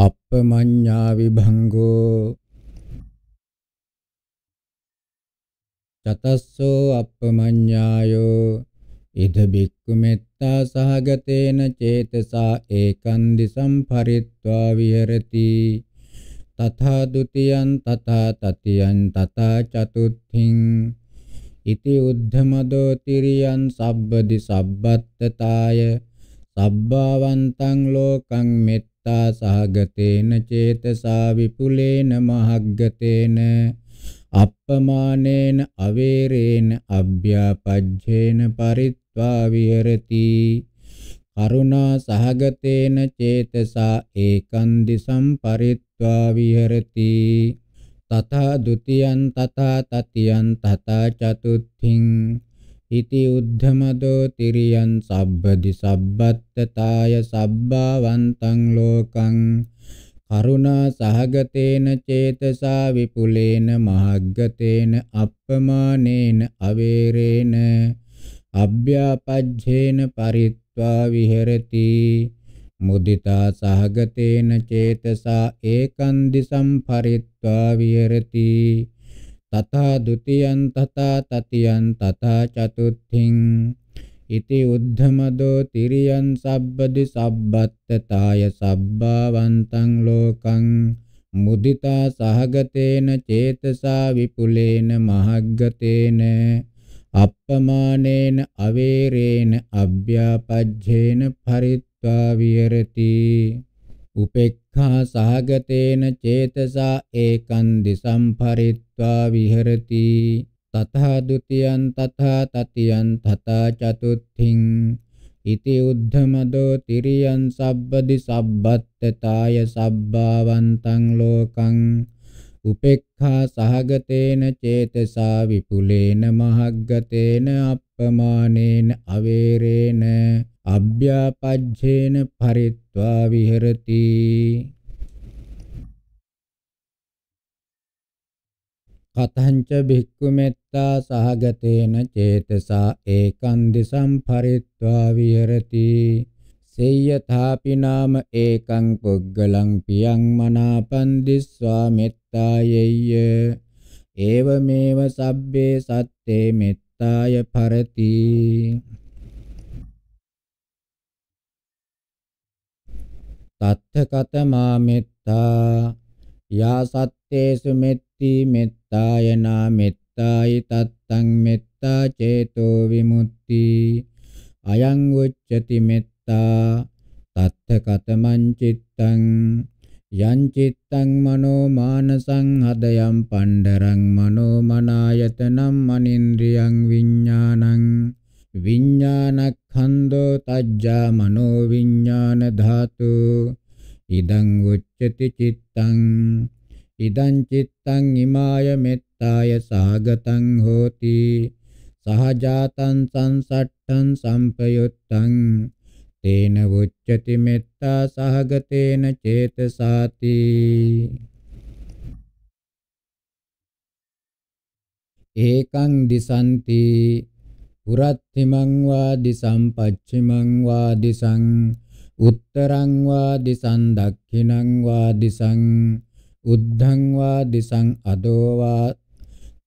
අප්පමඤ්ඤා විභංගෝ චතස්සෝ අප්පමඤ්ඤායෝ ඉද බික්කු මෙත්තා සහගතේන චේතසා ඒකන්දි සම්පරිත්වා විහෙරති තථා ဒ ුතියං තථා තතියං තථා චතුත්ථින් ඉති උද්ධමදෝ තිරියං සබ්බදි සබ්බත්තතාය සබ්බවන්තං ලෝකං මෙත් මෙත්තා සහගතේන චේතසා විපුලේන මහග්ගතේන අප්පමානේන අවේරේන අභ්‍යාපජ්ජේන පරිත්වා විහෙරති කරුණා සහගතේන චේතසා ඒකන්දි සම්පරිත්වා විහෙරති තථා ဒ ුතියං තථා තතියං තථා චතුත්ථිං ඉති උද්ධමතෝ තිරියන් සබ්බදි සබ්බත්තතාය සබ්බාවන්තං ලෝකං කරුණා සහගතේන චේතසා විපුලේන මහග්ගතේන අප්පමානේන අවේරේන අභ්‍යාපජ්ජේන පරිත්වා විහෙරති මුදිතා සහගතේන චේතසා ඒකන්දි සම්පරිත්වා විහෙරති තථා ဒ ුතියං තථා තතියං තථා චතුත්ථින් ඉති උද්ධමදෝ තිරියං සබ්බදි සබ්බත්තතාය සබ්බවන්තං ලෝකං මුදිතා සහගතේන චේතසා විපුලේන මහග්ගතේන අප්පමානේන අවේරේන අභ්‍යාපජ්ජේන පරිත්වා විහෙරති උපේක්ඛා සහගතේන චේතසා ඒකං දිසම් පරිත්වා විහෙරති තථා ဒ ුතියං තථා තතියං තථා චතුත්ථින් ඉති උද්ධමදෝ තිරියං සබ්බදි සබ්බත්තතාය සබ්බාවන්තං ලෝකං උපේක්ඛා සහගතේන චේතසා විපුලේන මහග්ගතේන අප්පමානේන අවේරේන අභ්‍යාපජ්ජේන පරිත්වා විහෙරති කතංච භික්ඛු මෙත්තා සහගතේන චේතසා ඒකං දිසං පරිත්වා විහෙරති සේයථාපි නාම ඒකං පුග්ගලං පියං මනාපං දිස්වා මෙත්තායෙය්‍ය ඒවමේව සබ්බේ සත්තේ මෙත්තාය පරති තත්ථ කතමා මෙත්තා යා සත්තේසු මෙත්ති මෙත්තායනා මෙත්තායි තත්තං මෙත්තා චේතෝ විමුක්ති අයං උච්චති මෙත්තා තත්ථ කතමං චිත්තං යං චිත්තං මනෝ මානසං හදයන් පණ්ඩරං මනෝ මනායතනම් මනින්ද්‍රියං විඥානං විඤ්ඤාණක්ඛන්‍தோ තජ්ජා මනෝ විඤ්ඤාණ ධාතු ඉදං උච්චති චිත්තං ඉදං චිත්තං ඉමාය මෙත්තාය සාගතං හෝති සහජාතං සංසට්ඨං සම්පයුත්තං තේන උච්චති මෙත්තා සහගතේන චේතසාති ඒකං දිසන්ති පුරත්තිමං වා දිසම්පච්චිමං වා දිසං උත්තරං වා දිසං දක්ඛිනං වා දිසං උද්ධං වා දිසං අදෝ වා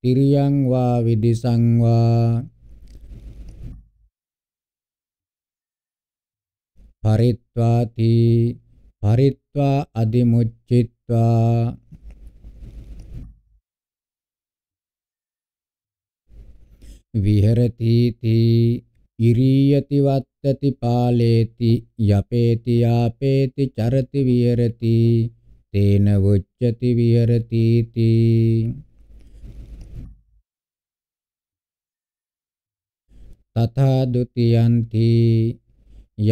තිරියං වා විදිසං වා පරිත්වාති පරිත්වා අදිමුච්චිත්වා විහෙරතිති ඉරියති වත්තති පාලේති යපේති ආපේති චරති විහෙරති තේන වොච්චති විහෙරතිති තථා ဒ ුතියන්ති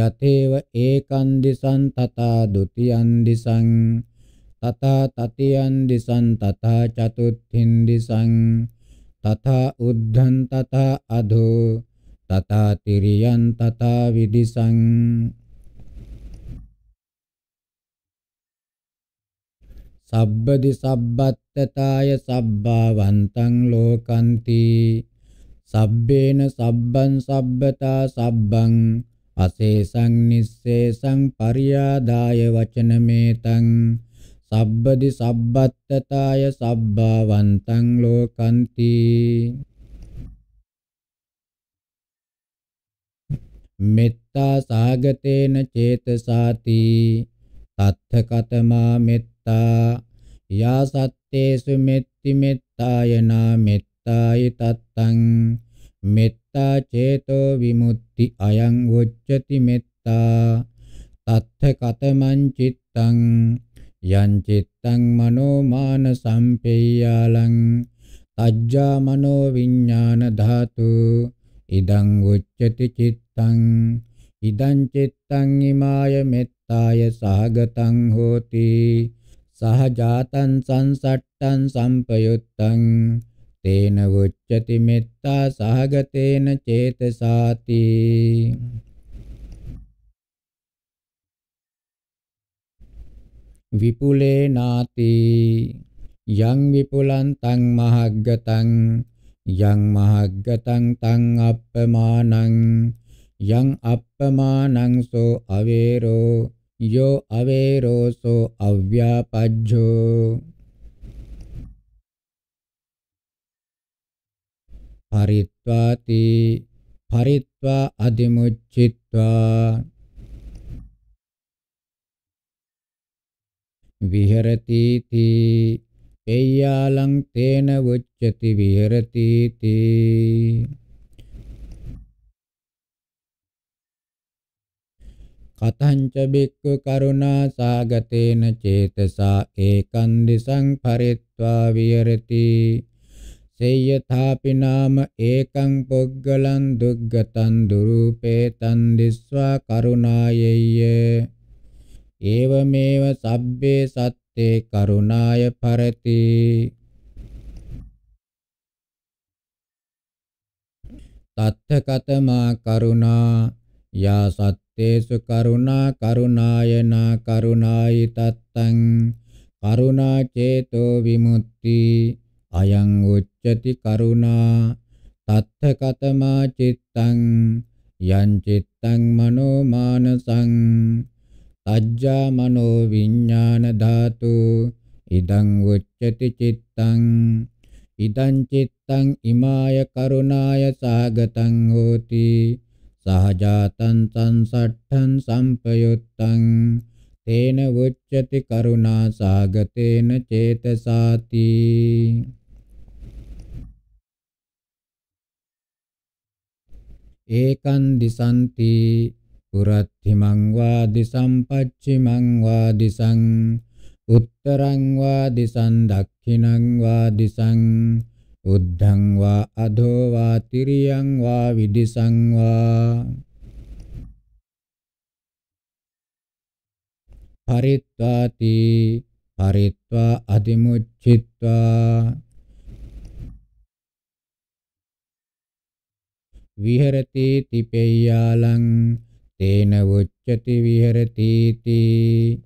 යතේව ඒකන් දිසං තථා ဒ ුතියන් දිසං තථා තතියන් දිසං තථා චතුත්ථින් දිසං තථා උද්ධං තථා අධෝ තථා තිරියං තථා විදිසං සබ්බදි සබ්බත්තතාය සබ්බවන්තං ලෝකන්ති සබ්බේන සබ්බං සබ්බතා සබ්බං අසේසං නිස්සේසං පරියාදාය වචනමේතං සබ්බදි සබ්බත්තතාය සබ්බාවන්තං ලෝකන්ති මෙත්තා සාගතේන චේතසාති තත්ථ කතමා මෙත්තා යා සත්තේසු මෙත්ති මෙත්තාය නා මෙත්තායි තත්තං මෙත්තා චේතෝ විමුක්ති අයං උච්චති මෙත්තා තත්ථ කතමං චිත්තං යං චිත්තං මනෝ මාන සම්පේයාලං තජ්ජා මනෝ විඥාන ධාතු ඉදං උච්චති චිත්තං ඉදං චිත්තං ඉමාය මෙත්තාය සහගතං හෝති සහජාතං සංසට්ඨං සම්පයුත්තං තේන උච්චති මෙත්තා සහගතේන චේතසාති විපුලේ නාති යං විපුලං තං මහග්ගතං යං මහග්ගතං තං අප්පමානං යං අප්පමානං සෝ අවේරෝ යෝ අවේරෝ සෝ අව්‍යාපජ්ජෝ පරිත්වාති පරිත්වා අධිමුච්චිත්වා විහෙරති තී පේයාලං තේන උච්චති විහෙරති තී කතංච බික්ඛු කරුණා සාගතේන චේතසා ඒකං දිසං පරිත්වා විහෙරති සේයථාපි නාම ඒකං පුග්ගලං දුග්ගතං දුරූපේ තන් දිස්වා කරුණායෙය්‍ය ඒවමේව සබ්බේ සත්තේ කරුණාය පරති තත්තකතමා කරුණා යා සත්තේසු කරුණා කරුණායනා කරුණායි තත්තං කරුණා චේතෝ විමුක්ති අයං උච්චති කරුණා තත්තකතමා චිත්තං යං චිත්තං මනෝ මානසං අජ්ජා මනෝ විඥාන ධාතු ඉදං උච්චති චිත්තං ඉදං චිත්තං ඉමාය කරුණාය සාගතං හෝති සහජාතං සංසට්ඨං සම්පයුත්තං තේන උච්චති කරුණා සාගතේන චේතසාති ඒකන් දිසන්ති පුරත්ති මංවා දිසම්පච්චි මංවා දිසං උත්තරං වා දිසං දක්ඛිනං වා දිසං උද්ධං වා අධෝ වා තිරියං වා විදිසං වා පරිත්වාති පරිත්වා අදිමුච්චිත්වා විහෙරති තිපෙය්‍යාලං තේන උච්චති විහෙරති තී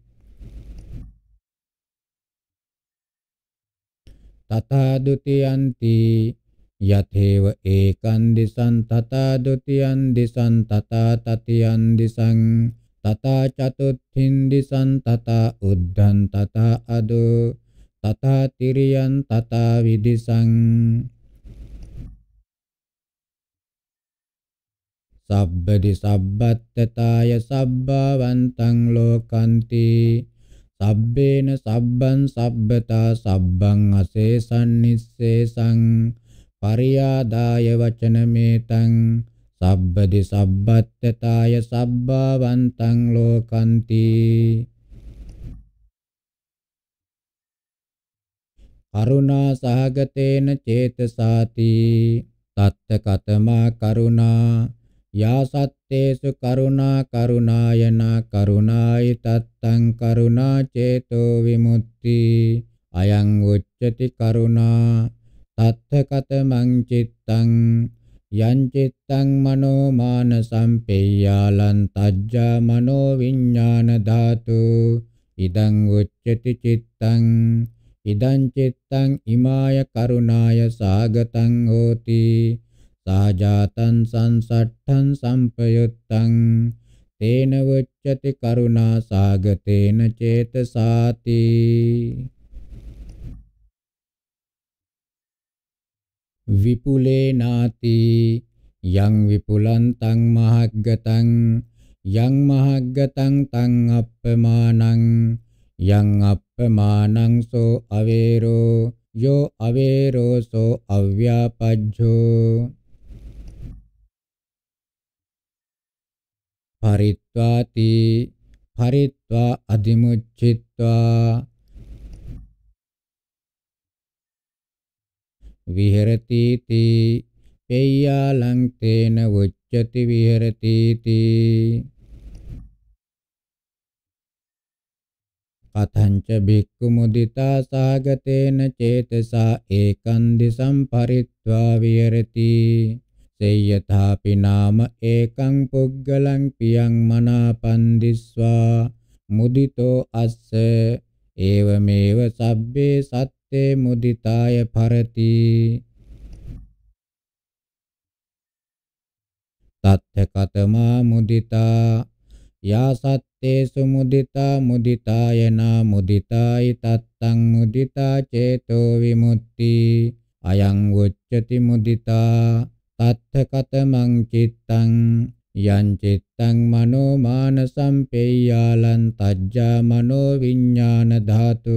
තථා ဒ ුතියන්ති යතේව ඒකං දිසං තථා ဒ ුතියං දිසං තථා තතියං දිසං තථා චතුත්ථින් දිසං තථා උද්ධං තථා අදෝ තථා තිරියං තථා විදිසං සබ්බදි සබ්බත්තතාය සබ්බවන්තං ලෝකන්ති සබ්බේන සබ්බන් සබ්බතා සබ්බං අසේසං නිස්සේසං පරියාදාය වචනමේතං සබ්බදි සබ්බත්තතාය සබ්බවන්තං ලෝකන්ති කරුණා සහගතේන චේතසාති තත්ත කතමා කරුණා යා සත්තේසු කරුණා කරුණායන කරුණායි තත්තං කරුණා චේතෝ විමුක්ති අයං උච්චති කරුණා තත්ථ කතමං චිත්තං යං චිත්තං මනෝ මාන සම්පේයාලං තජ්ජා මනෝ විඥාන ධාතු ඉදං උච්චති චිත්තං ඉදං චිත්තං ඉමාය කරුණාය සාගතං හෝති සාජාතං සංසට්ඨං සම්පයුත්තං තේන වච්චති කරුණා සාගතේන චේතසාති විපුලේ නාති යං විපුලං තං මහග්ගතං යං මහග්ගතං තං අප්පමානං යං අප්පමානං සෝ අවේරෝ යෝ අවේරෝ සෝ අව්‍යාපජ්ජෝ පරිත්වාති පරිත්වා අදිමුච්චිත්වා විහෙරතිති පෙය්‍යාලං තේන උච්චති විහෙරතිති අතංච බික්කු මුදිතා සාගතේන චේතසා ඒකන්දි සම්පරිත්වා විහෙරති සේයථාපි නාම ඒකං පුග්ගලං පියං මනාපන්දිස්වා මුදිතෝ අස්ස ඒවමේව සබ්බේ සත්තේ මුදිතාය පරති තත්ථ කතමා මුදිතා යා සත්තේසු මුදිතා මුදිතාය නා මුදිතායි තත්තං මුදිතා චේතෝ විමුක්ති අයං උච්චති මුදිතා තත්ථකතමං චිත්තං යං චිත්තං මනෝ මානසම්පේයාලං තජ්ජා මනෝ විඥාන ධාතු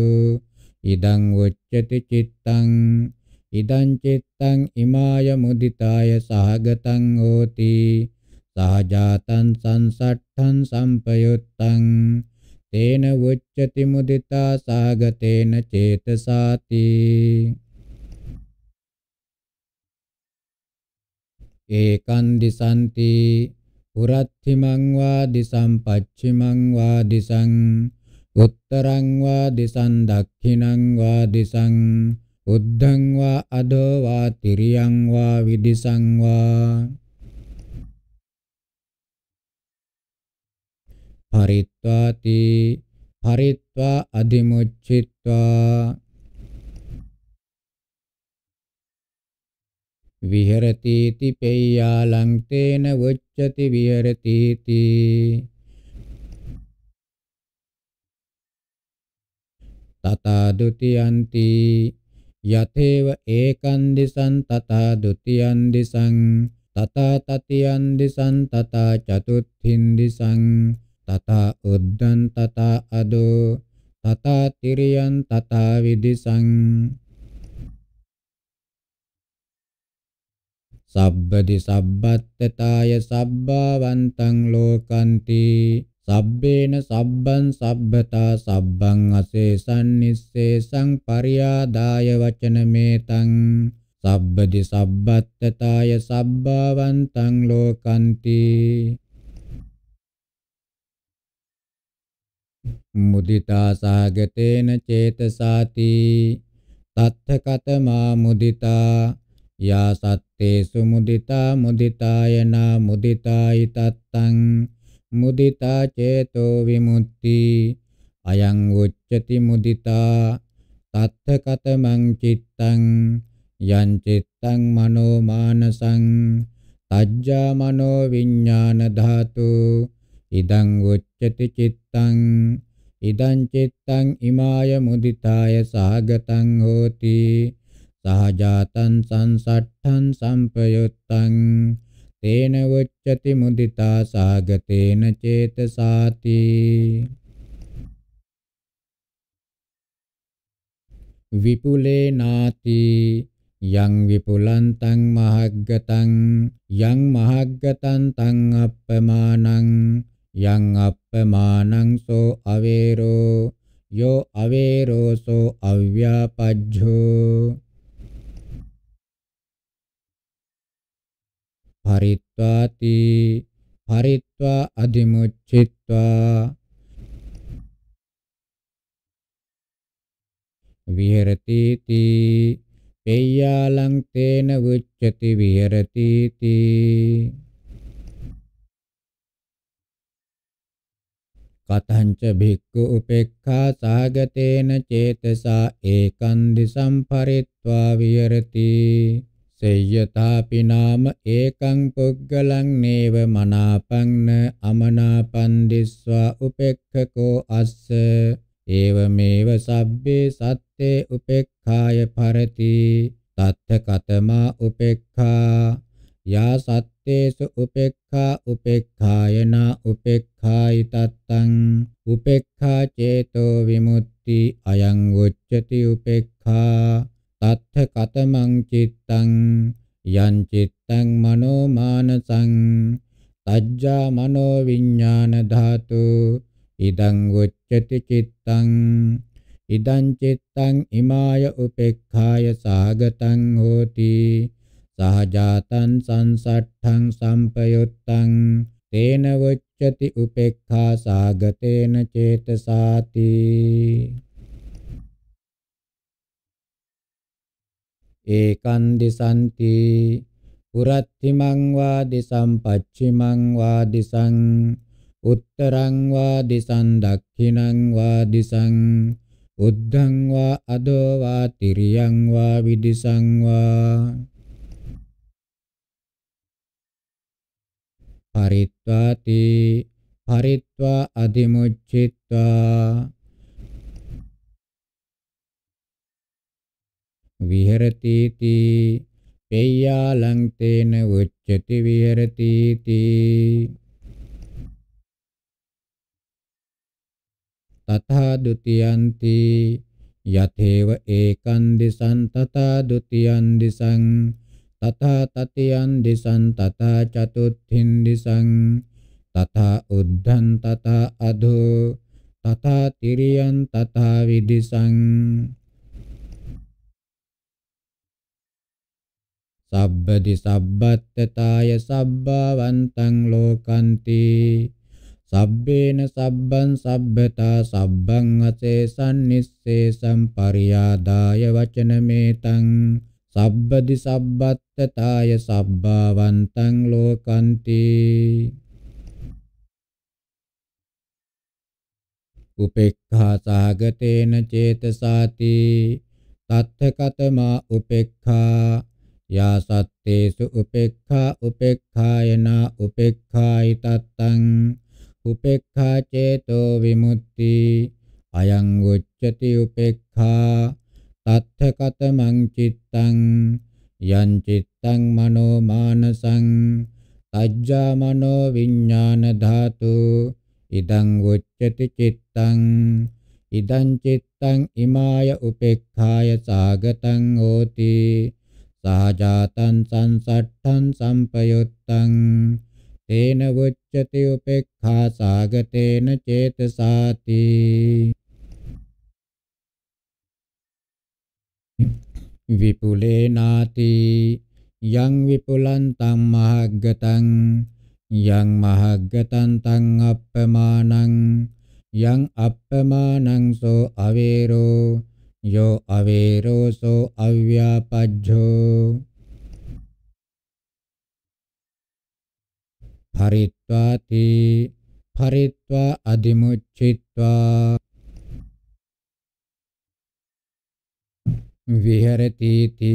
ඉදං උච්චති චිත්තං ඉදං චිත්තං ඉමාය මුදිතාය සහගතං හෝති සහජාතං සංසට්ඨං සම්පයුත්තං තේන උච්චති මුදිතා සහගතේන චේතසාති ඒකං දිසanti පුරත්තිමං වා දිසං පච්චිමං වා දිසං උත්තරං වා දිසං දක්ඛිනං වා දිසං උද්ධං වා අදෝ වා තිරියං වා විදිසං වා පරිත්වාති පරිත්වා අධිමුච්චිත්වා විහෙරතිති පෙය්‍යාලං තේන වොච්චති විහෙරතිති තථා ဒ ුතියන්ති යතේව ඒකං දිසං තථා ဒ ුතියං දිසං තථා තතියං දිසං තථා චතුත්ථින් දිසං තථා උද්දං තථා අදෝ තථා තිරියං තථා විදිසං සබ්බදි සබ්බත්තතාය සබ්බවන්තං ලෝකන්ති සබ්බේන සබ්බං සබ්බතා සබ්බං අසේසං නිස්සේසං පරියාදාය වචනමේතං සබ්බදි සබ්බත්තතාය සබ්බවන්තං ලෝකන්ති මුදිතා සාගතේන චේතසාති තත්ථ කතමා මුදිතා යා සත්තේසු මුදිතා මුදිතායන මුදිතායි තත්තං මුදිතා චේතෝ විමුක්ති අයං උච්චති මුදිතා තත්ථ කතමං චිත්තං යං චිත්තං මනෝ මානසං තජ්ජා මනෝ විඥාන ධාතු ඉදං උච්චති චිත්තං ඉදං චිත්තං ඉමාය මුදිතාය සාගතං හෝති සහජාතං සංසට්ඨං සම්පයුත්තං තේන වච්චති මුදිතා සාගතේන චේතසාති විපුලේ නාති යං විපුලං තං මහග්ගතං යං මහග්ගතං තං අප්පමානං යං අප්පමානං සෝ අවේරෝ යෝ අවේරෝ සෝ අව්‍යාපජ්ජෝ පරිත්වාති පරිත්වා අදිමුච්චිත්වා විහෙරතිති පෙය්‍යාලං තේන උච්චති විහෙරතිති කතංච භික්ඛු උපේක්ඛා සාගතේන චේතසා ඒකන්දි සම්පරිත්වා විහෙරති සේයතාපි නාම ඒකං පුග්ගලං නේව මනාපං අමනාපං දිස්වා උපෙක්ඛකෝ අස්ස ඒවමේව සබ්බේ සත්තේ උපෙක්ඛාය පරති තත්ථ කතමා උපෙක්ඛා යා සත්තේසු උපෙක්ඛා උපෙක්ඛායනා උපෙක්ඛායි තත්තං උපෙක්ඛා චේතෝ විමුක්ති අයං උච්චති උපෙක්ඛා තත්ථ කතමං චිත්තං යං චිත්තං මනෝ මානසං තජ්ජා මනෝ විඥාන ධාතු ඉදං උච්චති චිත්තං ඉදං චිත්තං ඉමාය උපේක්ඛාය සාගතං හෝති සහජාතං සංසට්ඨං සම්පයුත්තං තේන උච්චති උපේක්ඛා සාගතේන චේතසාති ඒකන් දිසන්ති පුරත්තිමං වා දිසම්පච්චිමං වා දිසං උත්තරං වා දිසං දක්ඛිනං වා දිසං උද්ධං වා අදෝ වා තිරියං වා විදිසං වා පරිත්වාති පරිත්වා අධිමුච්චිත්වා විහෙරති පෙය්‍යාලං තේන උච්චති විහෙරති තථා ဒ ුතියන්ති යතේව ඒකං දිසං තථා ဒ ුතියං දිසං තථා තතියං දිසං තථා චතුත්ථින් දිසං තථා උද්ධං තථා අධෝ තථා තිරියං තථා විදිසං සබ්බදි සබ්බත්තතාය සබ්බවන්තං ලෝකන්ති සබ්බේන සබ්බං සබ්බතා සබ්බං අසේසං නිස්සේසං පරියාදාය වචනමේතං සබ්බදි සබ්බත්තතාය සබ්බවන්තං ලෝකන්ති උපේක්ඛා සාගතේන චේතසාති තත්ථ කතමා උපේක්ඛා යා සත්තේසු උපේක්ඛා උපේක්ඛායනා උපේක්ඛායි තත්තං උපේක්ඛා චේතෝ විමුක්ති අයං උච්චති උපේක්ඛා තත්ථ කතමං චිත්තං යං චිත්තං මනෝ මානසං තජ්ජා මනෝ විඥාන ධාතු ඉදං උච්චති චිත්තං ඉදං චිත්තං ඉමාය උපේක්ඛාය සාගතං හෝති සහජාතං සංසට්ඨං සම්පයුත්තං තේන වුච්චති උපේක්ඛා සාගතේන චේතසාති විපුලේ නාති යං විපුලං තං මහග්ගතං යං මහග්ගතං තං අප්පමානං යං අප්පමානං සෝ අවේරෝ यो अवेरोसो अव्यापज्जो फरित्वाति फरित्वा अधिमुच्छित्वा विहरतीति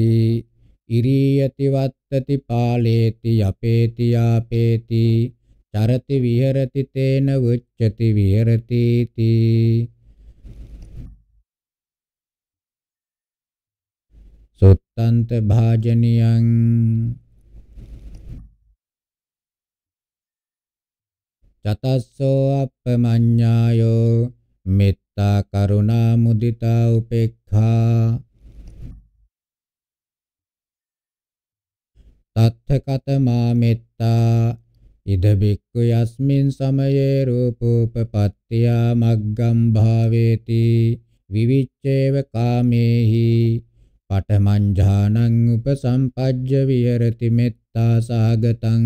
ඉරියති වත්තති පාලේති යපේති යාපේති චරති විහෙරති තේන වුච්චති විහෙරති තී සුත්තන්ත භාජනියං චතස්සෝ අප්පමඤ්ඤායෝ මෙත්තා කරුණා මුදිතා උපේක්ඛා තත්ථ කතමා මෙත්තා ඉද බික්ඛු යස්මින් සමයේ රූපෝපපත්තියා මග්ගම් භාවේති විවිච්ඡේව කාමේහි පඨමං උපසම්පජ්ජ විහෙරති මෙත්තා සාගතං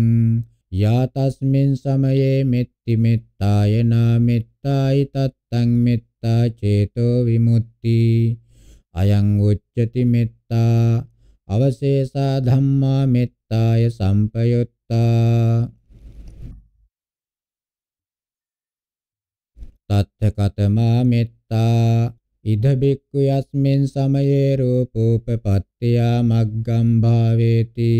යා තස්මින් සමයේ මෙත්ති මෙත්තාය නාමෙත්තායි තත්තං මෙත්තා චේතෝ විමුක්ති අයං උච්චති මෙත්තා අවශේෂා ධම්මා මෙත්තාය සම්පයුත්තා තත්ථ කතමා මෙත්තා ඉද බික්කු යස්මින් සමයේ රූපෝපපත්තියා මග්ගම් භාවේති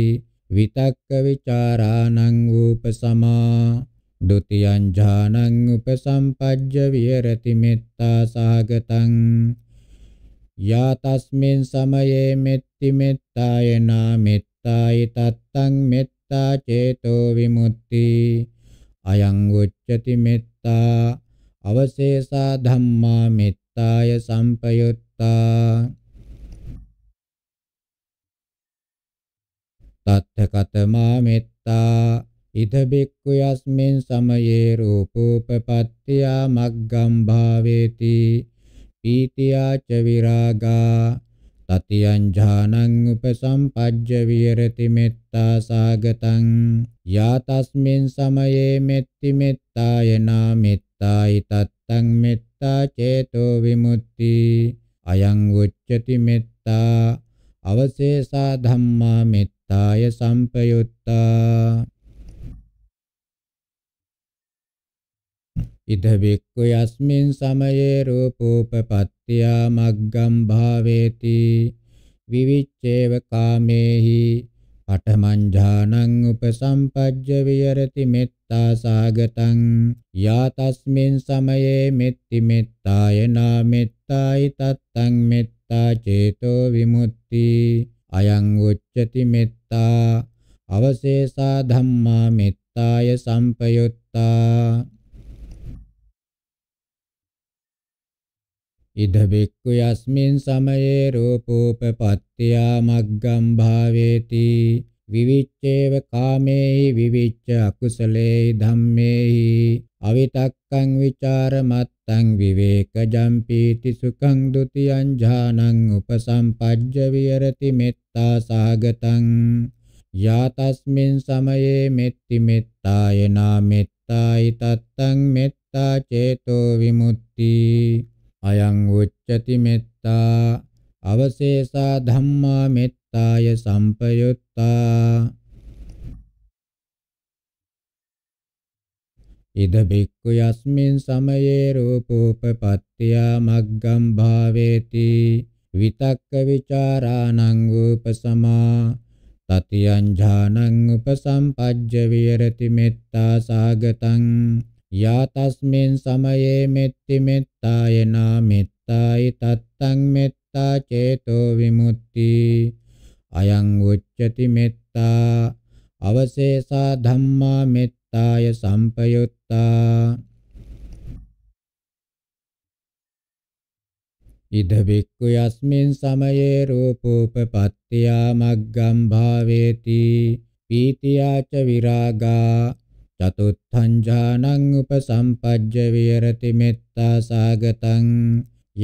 විතක්ක විචාරාණං උපසමා ဒ ුතියං ඥානං උපසම්පජ්ජ විහෙරති මෙත්තා සහගතං යා තස්මින් සමයේ මෙත්ති මෙත්තාය නාමෙත්තායි තත්තං මෙත්තා චේතෝ විමුක්ති අයං උච්චති මෙත්තා අවශේෂා ධම්මා මෙත්තා සම්පයුත්තාය සම්පයුත්තා තත්ථ කතමා මෙත්තා ඉද බික්කු යස්මින් සමයේ රූපෝපපත්තියා මග්ගම් භාවේති පීතියා ච විරාගා තතියං ඥානං උපසම්පජ්ජ විරති මෙත්තා සාගතං යා තස්මින් සමයේ මෙත්ති මෙත්තාය නා මෙත්තායි තත්තං මෙත් මෙත්තා චේතෝ විමුක්ති අයං උච්චති මෙත්තා අවශේෂා ධම්මා මෙත්තාය සම්පයුත්තා ඉද බික්කු යස්මින් සමයේ රූපෝපපත්තිය මග්ගම් භාවේති විවිච්ඡේව කාමේහි පඨමං ඥානං උපසම්පජ්ජ විහෙරති මෙත් මෙත්තා සාගතං යාතස්මින් සමයේ මෙත්ති මෙත්තාය නාමෙත්තායි තත්තං මෙත්තා චේතෝ විමුක්ති අයං උච්චති මෙත්තා අවශේෂා ධම්මා මෙත්තාය සම්පයුත්තා ඉද බික්කු යස්මින් සමයේ රූපෝපපත්ත්‍යා මග්ගම් භාවේති විවිච්ඡේව කාමේහි විවිච්ඡ අකුසලේහි ධම්මේහි අවිතක්කං විචාරමත්තං විවේකජම් පීති සුඛං ဒ ුතියං ඥානං උපසම්පජ්ජ විහෙරති මෙත්තා සහගතං යාතස්මින් සමයේ මෙත්ති මෙත්තාය නාමෙත්තායි තත්තං මෙත්තා චේතෝ විමුක්ති අයං උච්චති මෙත්තා අවශේෂා ධම්මා මෙත්තා සම්පයුත්තාය සම්පයුත්තා ඉද බික්කු යස්මින් සමයේ රූපෝපපත්තියා මග්ගම් භාවේති විතක්ක විචාරාණං උපසමා තතියං ඥානං උපසම්පජ්ජ විරති මෙත්තා සාගතං යා තස්මින් සමයේ මෙත්ති මෙත්තාය නා මෙත්තායි තත්තං මෙත්තා චේතෝ විමුක්ති අයං උච්චති මෙත්තා අවශේෂා ධම්මා මෙත්තාය සම්පයුත්තා ඉද බික්කු යස්මින් සමයේ රූපෝපපත්තියා මග්ගම් භාවේති පීතියාච විරාගා චතුත්ථං ඥානං උපසම්පජ්ජ විහෙරති මෙත්තා සාගතං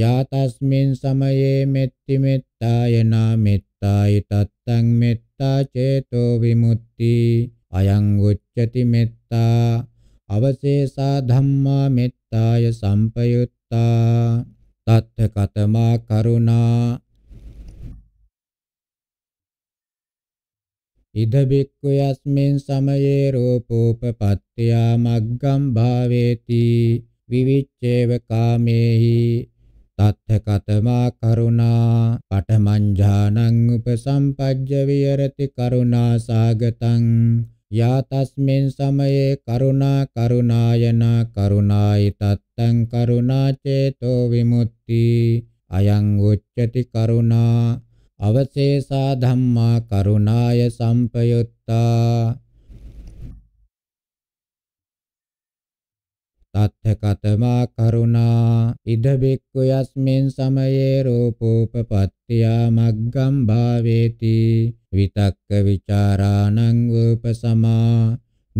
යාතස්මින් සමයේ මෙත්ති මෙත්තායන මෙත්තායි තත්තං මෙත්තා චේතෝ විමුක්ති අයං උච්චති මෙත්තා අවශේෂා ධම්මා මෙත්තාය සම්පයුත්තා තත්ථ කතමා කරුණා ඉද බික්කු යස්මින් සමයේ රූපෝපපත්ත්‍යා මග්ගම් භාවේති විවිච්ඡේව කාමේහි තත්ථකතමා කරුණා පඨමංජානං උපසම්පජ්ජ විහෙරති කරුණා සාගතං යා තස්මින් සමයේ කරුණා කරුණායන කරුණායි තත්තං කරුණා චේතෝ විමුක්ති අයං උච්චති කරුණා අවශේෂා ධම්මා කරුණාය සම්පයුත්තා තත්ථකතමා කරුණා ඉද බික්ඛු යස්මින් සමයේ රූපෝපපත්තියා මග්ගම් භාවේති විතක්ක විචාරාණං උපසමා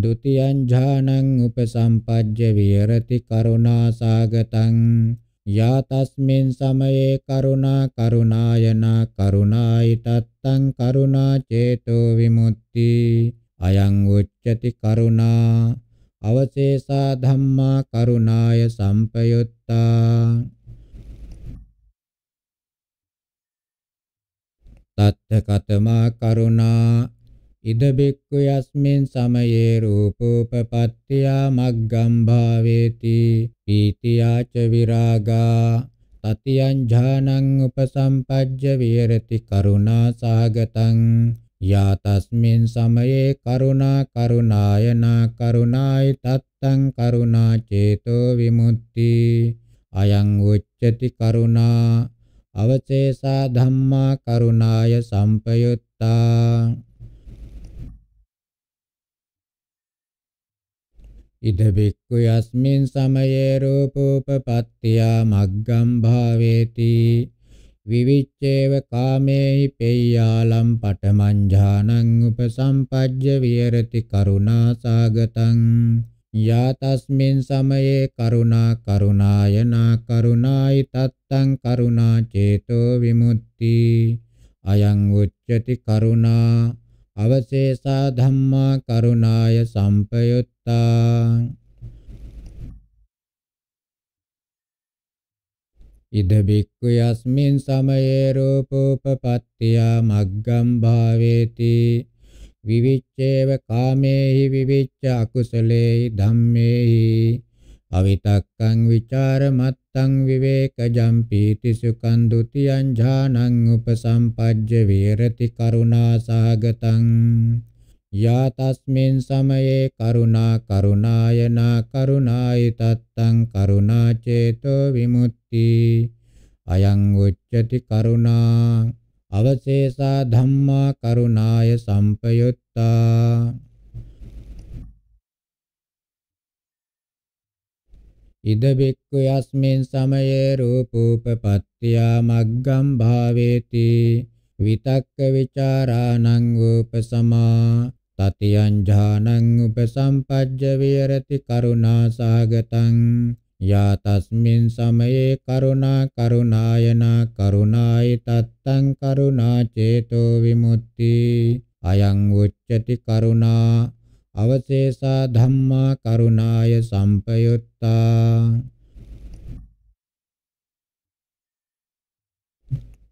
ဒ ුතියං ඥානං උපසම්පජ්ජ විහෙරති කරුණා සාගතං යාතස්මින් සමයේ කරුණා කරුණායනා කරුණායි තත්තං කරුණා චේතෝ විමුක්ති අයං උච්චති කරුණා අවශේෂා ධම්මා කරුණාය සම්පයුත්තා තත්ත කතමා කරුණා ඉද බික්කු යස්මින් සමයේ රූපෝපපත්තියා මග්ගම් භාවේති පීතියාච විරාගා තතියං ඥානං උපසම්පජ්ජ විහෙරති කරුණා සාගතං යා තස්මින් සමයේ කරුණා කරුණායනා කරුණායි තත්තං කරුණා චේතෝ විමුක්ති අයං උච්චති කරුණා අවචේසා ධම්මා කරුණාය සම්පයුත්තා ඉද බික්කු යස්මින් සමයේ රූපෝපපත්තියා මග්ගම් භාවේති විවිච්ඡේව කාමේහි පෙය්‍යාලම් පඨමං උපසම්පජ්ජ විහෙරති කරුණා සාගතං යාතස්මින් සමයේ කරුණා කරුණායනා කරුණායි තත්තං කරුණා චේතෝ විමුක්ති අයං උච්චති කරුණා අවශේෂා ධම්මා කරුණාය සම්පයුත්තා ඉද බික්කු යස්මින් සමයේ රූපෝපපත්තියා මග්ගම් භාවේති විවිච්ඡේව කාමේහි විවිච්ඡ අකුසලේහි ධම්මේහි අවිතක්කං විචාරමත්තං විවේකජම් පීති සුඛං ဒ ුතියං ඥානං උපසම්පජ්ජ වේරති කරුණා සාගතං යා තස්මින් සමයේ කරුණා කරුණායනා කරුණායි තත්තං කරුණා චේතෝ විමුක්ති අයං උච්චති කරුණා අවශේෂා ධම්මා කරුණාය සම්පයුත්තා ඉද බික්කු යස්මින් සමයේ රූපූපපත්ත්‍යා මග්ගම් භාවේති විතක්ක ਵਿਚාරාණං උපසමා තතියං ඥානං උපසම්පජ්ජ විරති කරුණා සාගතං යා තස්මින් සමයේ කරුණා කරුණායනා කරුණායි තත්තං කරුණා චේතෝ විමුක්ති අයං උච්චති කරුණා අවශේෂා ධම්මා කරුණාය සම්පයුත්තා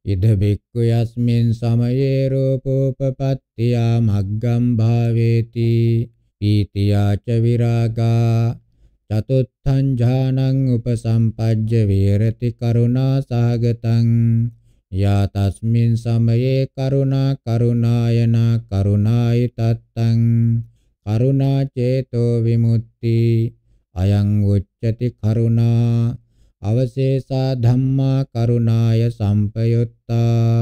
ඉද බික්කු යස්මින් සමයේ රූපෝපපත්තියා මග්ගම් භාවේති පීතියාච විරාගා චතුත්ථං ඥානං උපසම්පජ්ජ විරති කරුණා සහගතං යා තස්මින් සමයේ කරුණා කරුණායන කරුණායි තත්තං කරුණා චේතෝ විමුක්ති අයං උච්චති කරුණා අවශේෂා ධම්මා කරුණාය සම්පයුත්තා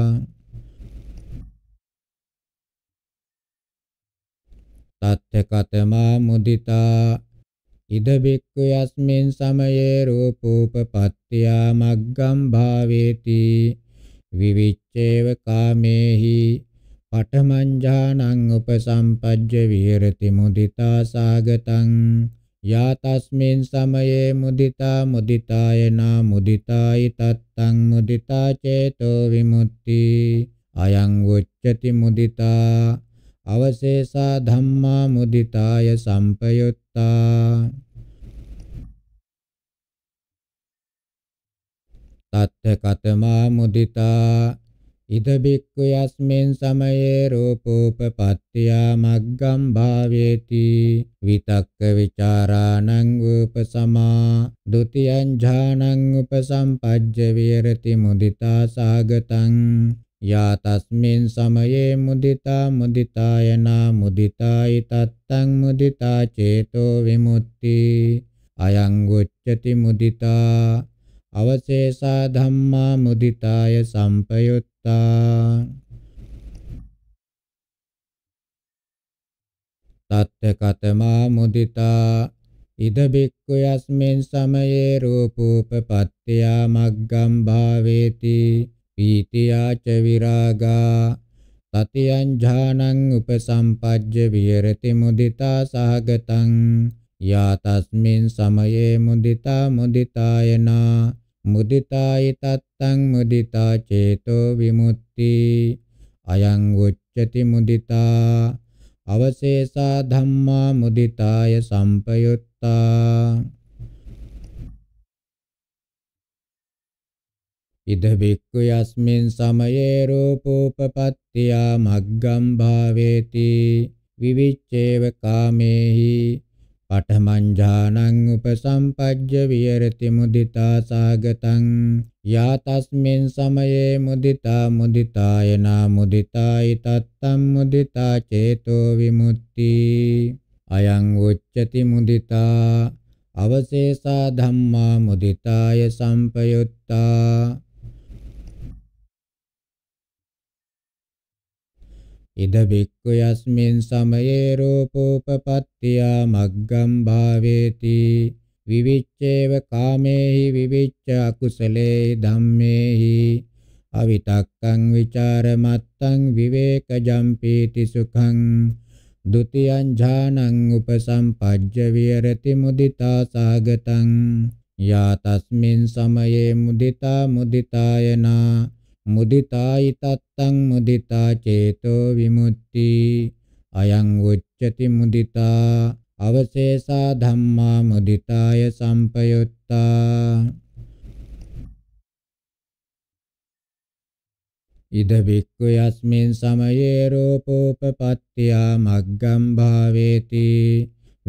තත්ථකතමා මුදිතා ඉද බික්ඛු යස්මින් සමයේ රූපෝපපත්තියා මග්ගම් භාවේති විවිච්ඡේව කාමේහි පඨමං ඥානං උපසම්පජ්ජ විහෙරති මුදිතා සාගතං යා තස්මින් සමයේ මුදිතා මුදිතාය නා මුදිතායි තත්තං මුදිතා චේතෝ විමුක්ති අයං උච්චති මුදිතා අවශේෂා ධම්මා මුදිතාය සම්පයුත්තා තත්ථ කතමා මුදිතා ඉද බික්කු යස්මින් සමයේ රූපෝපපත්තියා මග්ගම් භාවේති විතක්ක විචාරාණං උපසමා ဒ ුතියං ඥානං උපසම්පජ්ජ විරති මුදිතා සාගතං යා තස්මින් සමයේ මුදිතා මුදිතාය නා මුදිතායි තත්තං මුදිතා චේතෝ විමුක්ති අයං උච්චති මුදිතා අවශේෂා ධම්මා මුදිතාය සම්පයුත් තත්ත කතමා මුදිතා ඉද බික්කු යස්මින් සමයේ රූපූපපත්තියා මග්ගම් භාවේති පීතියාච විරාගා තතියං ඥානං උපසම්පජ්ජ විහෙරති මුදිතා සහගතං යා තස්මින් සමයේ මුදිතා මුදිතායනා මුදිතායි තත්තං මුදිතා චේතෝ විමුක්ති අයං උච්චති මුදිතා අවශේෂා ධම්මා මුදිතාය සම්පයුත්තා ඉද බික්කු යස්මින් සමයේ රූපෝපපත්තියා මග්ගම් භාවේති විවිච්ඡේව කාමේහි පඨමංජානං උපසම්පජ්ජ විහෙරති මුදිතා සාගතං යා තස්මින් සමයේ මුදිතා මුදිතාය නා මුදිතායි තත්තම් මුදිතා චේතෝ විමුක්ති අයං උච්චති මුදිතා අවශේෂා ධම්මා මුදිතාය සම්පයුත්තා ඉද බික්කු යස්මින් සමයේ රූපෝපපත්තියා මග්ගම් භාවේති විවිච්ඡේව කාමේහි විවිච්ඡ අකුසලේ ධම්මේහි අවිතක්කං විචාරමත්තං විවේකජම් පීති සුඛං ဒ ුතියං ඥානං උපසම්පජ්ජ විහෙරති මුදිතා සාගතං යා තස්මින් සමයේ මුදිතා මුදිතායනා මුදිතායි තත්තං මුදිතා චේතෝ විමුක්ති අයං උච්චති මුදිතා අවශේෂා ධම්මා මුදිතාය සම්පයුත්තා ඉද වික්ඛු යස්මින් සමයේ රූපෝපපත්තියා මග්ගම් භාවේති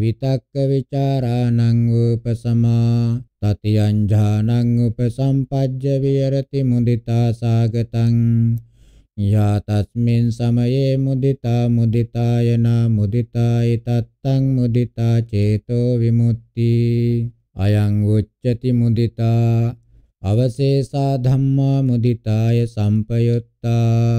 විතක්ක ਵਿਚාරාණං උපසමා තතියං ඥානං උපසම්පජ්ජ විහෙරති මුදිතා සාගතං යා තස්මින් සමයේ මුදිතා මුදිතාය නා මුදිතායි තත්තං මුදිතා චේතෝ විමුක්ති අයං උච්චති මුදිතා අවශේෂා ධම්මා මුදිතාය සම්පයුත්තා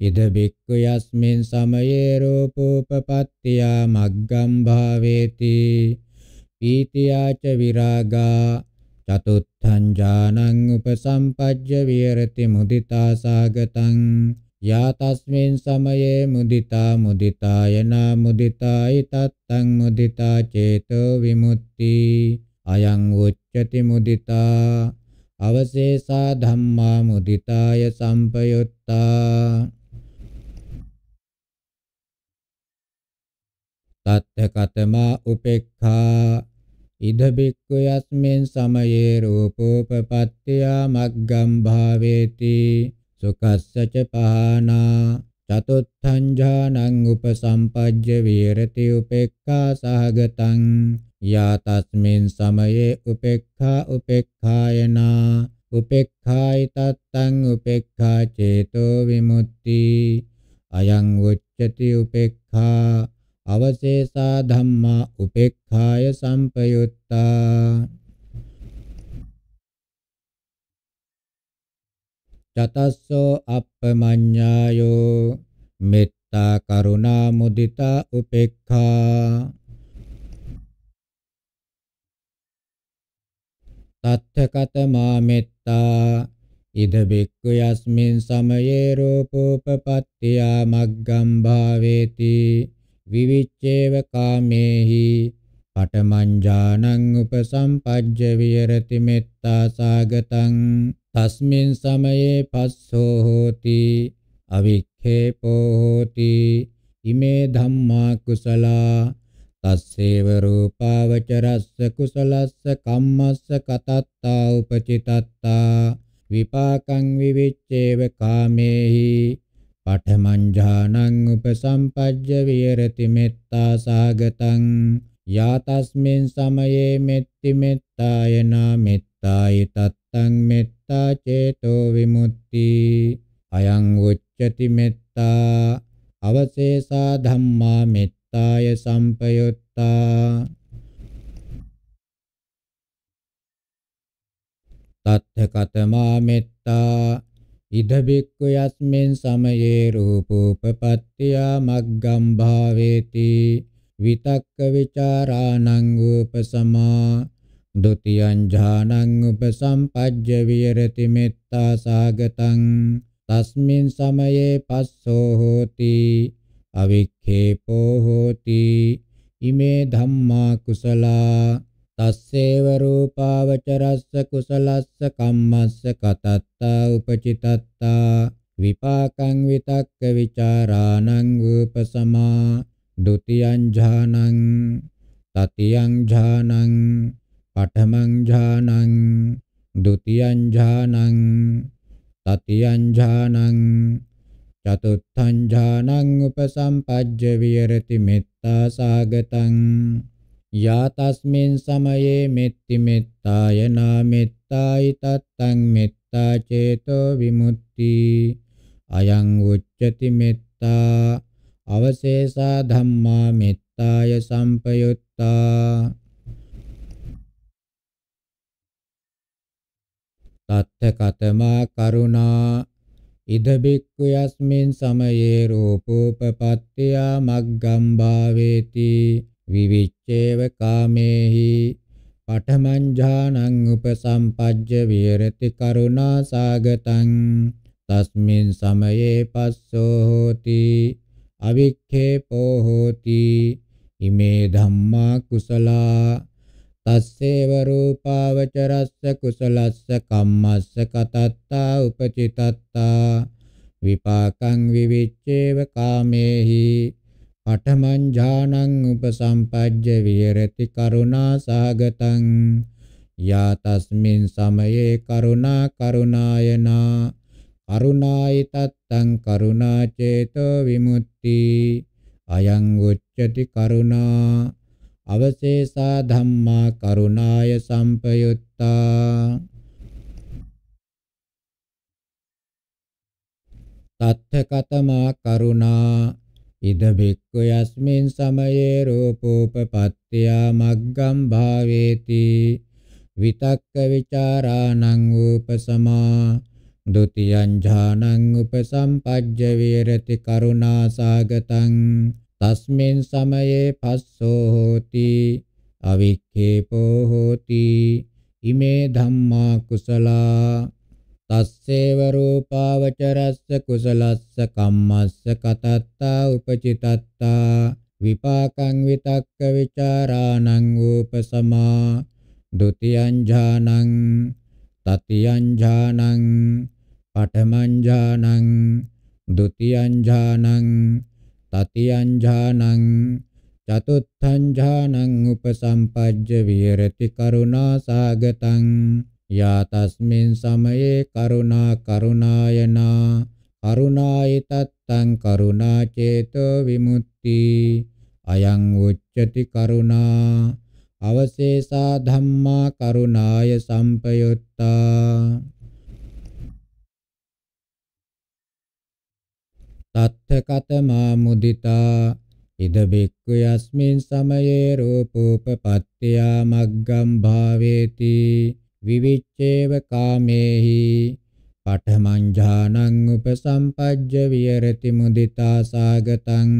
ඉද බික්කු යස්මින් සමයේ රූපෝපපත්තියා මග්ගම් භාවේති පීතියාච විරාගා චතුත්ථං ඥානං උපසම්පජ්ජ විහෙරති මුදිතා සාගතං යා තස්මින් සමයේ මුදිතා මුදිතාය නා මුදිතායි තත්තං මුදිතා චේතෝ විමුක්ති අයං උච්චති මුදිතා අවශේෂා ධම්මා මුදිතාය සම්පයුත්තා තත්ථ කතමා උපේක්ඛා ඉද බික්ඛු යස්මින් සමයේ රූපෝපපත්තිය මග්ගම් භාවේති සුඛස්සච පහනා චතුත්ථං ඥානං උපසම්පජ්ජ විරති උපේක්ඛා සහගතං යා තස්මින් සමයේ උපේක්ඛා උපේක්ඛායනා උපේක්ඛායි තත්තං උපේක්ඛා චේතෝ විමුක්ති අයං උච්චති උපේක්ඛා අවශේෂා ධම්මා උපේක්ඛාය සම්පයුත්තා චතස්සෝ අප්පමඤ්ඤායෝ මෙත්තා කරුණා මුදිතා උපේක්ඛා තත්ථකතමා මෙත්තා ඉද බික්කු යස්මින් සමයේ රූපෝපපත්තියා මග්ගම් භාවේති විවිච්ඡේව කාමේහි පටමංජානං උපසම්පජ්ජ විහෙරති මෙත්තා සාගතං තස්මින් සමයේ පස්සෝ හෝති අවික්ඛේපෝ හෝති ඉමේ ධම්මා කුසලා තස්සේව රූපාවචරස්ස කුසලස්ස කම්මස්ස කතත්තා උපචිතත්තා විපාකං විවිච්ඡේව කාමේහි පඨමංජානං උපසම්පජ්ජ විහෙරති මෙත්තා සාගතං යාතස්මින් සමයේ මෙත්ති මෙත්තාය නාමෙත්තායි තත්තං මෙත්තා චේතෝ විමුක්ති අයං උච්චති මෙත්තා අවශේෂා ධම්මා මෙත්තාය සම්පයුත්තා තත්ථ කතමා මෙත්තා ඉද බික්කු යස්මින් සමයේ රූපෝපපත්තියා මග්ගම් භාවේති විතක්ක විචාරාණං උපසමා ဒ ුතියං ඥානං උපසම්පජ්ජ විරති මෙත්තා සාගතං තස්මින් සමයේ පස්සෝ හෝති අවික්ඛේපෝ හෝති ඉමේ ධම්මා කුසලා තස්සේව රූපාවචරස්ස කුසලස්ස කම්මස්ස කතත්තා උපචිතත්තා විපාකං විතක්ක විචාරාණං උපසමා ဒ ුතියං ඥානං තතියං ඥානං පඨමං ඥානං ဒ ුතියං ඥානං තතියං ඥානං චතුත්ථං ඥානං උපසම්පජ්ජ විහෙරති මෙත්තා සාගතං යාතස්මින් සමයේ මෙත්ති මෙත්තාය නාමෙත්තායි තත්තං මෙත්තා චේතෝ විමුක්ති අයං උච්චති මෙත්තා අවශේෂා ධම්මා මෙත්තාය සම්පයුත්තා තත්ථ කතමා කරුණා ඉද බික්ඛු යස්මින් සමයේ රූපෝපපත්තිය මග්ගම් භාවේති විවිච්ඡේව කාමේහි පඨමං උපසම්පජ්ජ විහෙරති කරුණා සාගතං තස්මින් සමයේ පස්සෝ හෝති අවික්ඛේපෝ හෝති ඉමේ ධම්මා කුසලා තස්සේව රූපාවචරස්ස කුසලස්ස කම්මස්ස කතත්තා උපචිතත්තා විපාකං විවිච්ඡේව කාමේහි අටමං ඥානං උපසම්පජ්ජ විහෙරති කරුණා සාගතං යා තස්මින් සමයේ කරුණා කරුණායනා කරුණායි තත්තං කරුණා චේතෝ විමුක්ති අයං උච්චති කරුණා අවශේෂා ධම්මා කරුණාය සම්පයුත්තා තත්ථ කතමා කරුණා ඉද බික්කු යස්මින් සමයේ රූපෝපපත්තියා මග්ගම් භාවේති විතක්ක විචාරාණං උපසමා ဒ ුතියං ඥානං උපසම්පජ්ජ විරති කරුණාසගතං තස්මින් සමයේ පස්සෝ හෝති අවික්ඛේපෝ හෝති ඉමේ ධම්මා කුසලා තස්සේව රූපාවචරස්ස කුසලස්ස කම්මස්ස කතත්තා උපචිතත්තා විපාකං විතක්ක විචාරාණං උපසමා ဒ ුතියං ඥානං තතියං ඥානං පඨමං ඥානං ဒ ුතියං ඥානං තතියං ඥානං චතුත්ථං ඥානං උපසම්පජ්ජ විහෙරති කරුණා සාගතං යා තස්මින් සමයේ කරුණා කරුණායනා කරුණායි තත්තං කරුණා චේතෝ විමුක්ති අයං උච්චති කරුණා අවශේෂා ධම්මා කරුණාය සම්පයුත්තා තත්ථ කතමා මුදිතා ඉද බික්කු යස්මින් සමයේ රූපෝපපත්ත්‍යා මග්ගම් භාවේති විවිච්ඡේව කාමේහි පඨමං උපසම්පජ්ජ විහෙරති මුදිතා සාගතං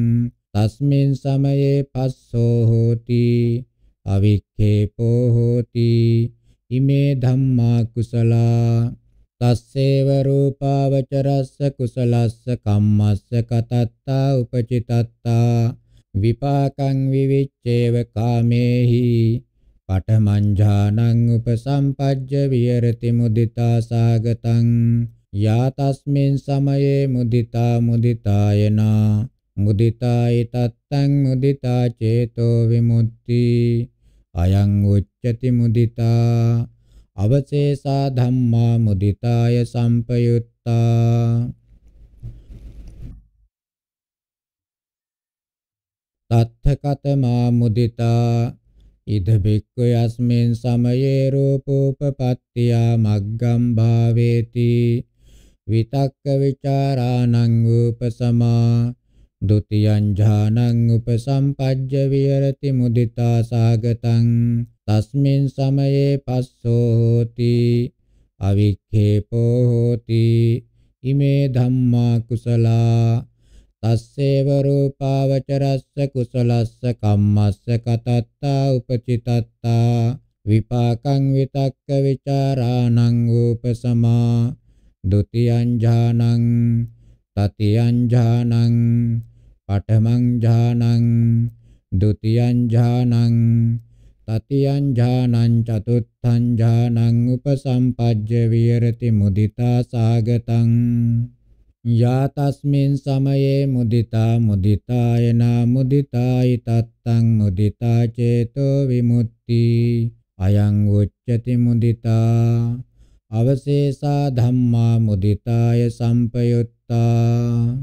තස්මින් සමයේ පස්සෝ හෝති අවික්ඛේපෝ හෝති ඉමේ ධම්මා කුසලා තස්සේව රූපාවචරස්ස කුසලස්ස කම්මස්ස කතත්තා උපචිතත්තා විපාකං විවිච්ඡේව කාමේහි පඨමංජානං උපසම්පජ්ජ විහෙරති මුදිතා සාගතං යා තස්මින් සමයේ මුදිතා මුදිතායනා මුදිතායි තත්තං මුදිතා චේතෝ විමුක්ති අයං උච්චති මුදිතා අවශේෂා ධම්මා මුදිතාය සම්පයුත්තා තත්ථ කතමා මුදිතා ඉද බික්ක යස්මින් සමයේ රූපෝපපත්තියා මග්ගම් භාවේති විතක්ක විචාරාණං උපසමා ဒ ුතියං ඥානං උපසම්පජ්ජ විහෙරති මුදිතා සාගතං තස්මින් සමයේ පස්සෝ හෝති අවික්ඛේපෝ හෝති ඉමේ ධම්මා කුසලා තස්සේව රූපාවචරස්ස කුසලස්ස කම්මස්ස කතත්තා උපචිතත්තා විපාකං විතක්ක විචාරාණං උපසමා ဒ ුතියං ඥානං තතියං ඥානං පඨමං ඥානං ဒ ුතියං ඥානං තතියං ඥානං චතුත්ථං ඥානං උපසම්පජ්ජ විහෙරති මුදිතා සාගතං යතස්මින් සමයේ මුදිතා මුදිතායන මුදිතායි තත්තං මුදිතා චේතෝ විමුක්ති අයං උච්චති මුදිතා අවශේෂා ධම්මා මුදිතාය සම්පයුත්තා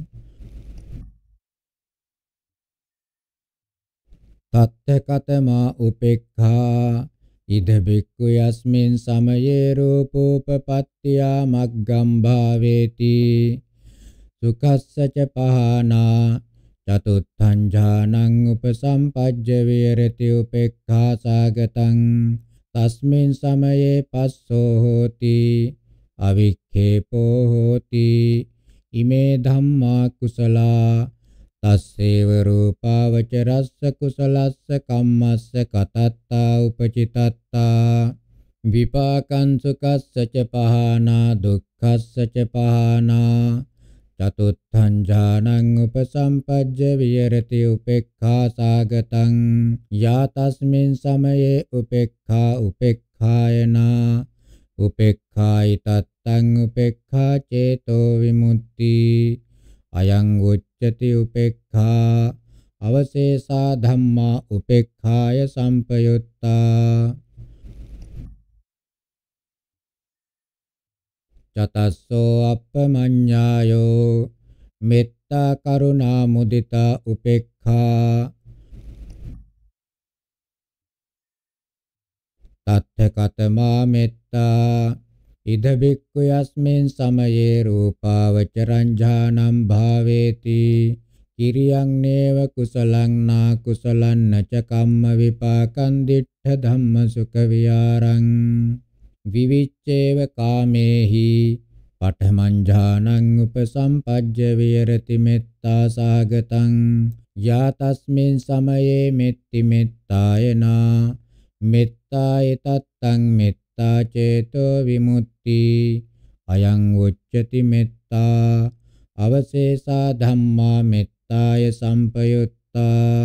තත්ත කතමා උපෙක්ඛා ඉද බික්කු යස්මින් සමයේ රූපෝපපත්තියා මග්ගම් භාවේති සුකස්සච පහනා චතුත්ථං ඥානං උපසම්පජ්ජ විරති උපේක්ඛා සාගතං තස්මින් සමයේ පස්සෝ හෝති අවික්ඛේපෝ හෝති ඉමේ ධම්මා කුසලා තස්සේව රූපාවචරස්ස කුසලස්ස කම්මස්ස කතත්තා උපචිතත්තා විපාකං සුකස්සච පහනා දුක්ඛස්සච පහනා චතුත්ථං ඥානං උපසම්පජ්ජ විහෙරති උපේක්ඛා සාගතං යාතස්මින් සමයේ උපේක්ඛා උපේක්ඛායනා උපේක්ඛායි තත්තං උපේක්ඛා චේතෝ විමුක්ති අයං උච්චති උපේක්ඛා අවශේෂා ධම්මා උපේක්ඛාය සම්පයුත්තා චතස්සෝ අප්පමඤ්ඤායෝ මෙත්තා කරුණා මුදිතා උපේක්ඛා තත්ථ කතමා මෙත්තා ඉද බික්ඛු යස්මින් සමයේ රූපාවචරං ඥානම් භාවේති කිරියං නේව කුසලං නා කුසලං නච කම්ම විපාකං දිඨ ධම්ම සුඛ විහාරං විවිච්චේව කාමේහි පඨමංජානං උපසම්පජ්ජ විරති මෙත්තා සාගතං යාතස්මින් සමයේ මෙත්ති මෙත්තායනා මෙත්තාය තත්තං මෙත්තා චේතෝ විමුක්ති අයං උච්චති මෙත්තා අවශේෂා ධම්මා මෙත්තාය සම්පයුත්තා